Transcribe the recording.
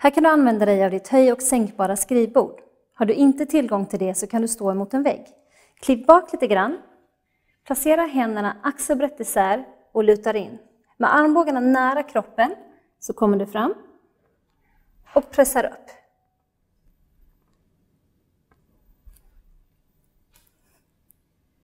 Här kan du använda dig av ditt höj och sänkbara skrivbord. Har du inte tillgång till det så kan du stå emot en vägg. Kliv bak lite grann. Placera händerna axelbrett isär och lutar in. Med armbågarna nära kroppen så kommer du fram och pressar upp.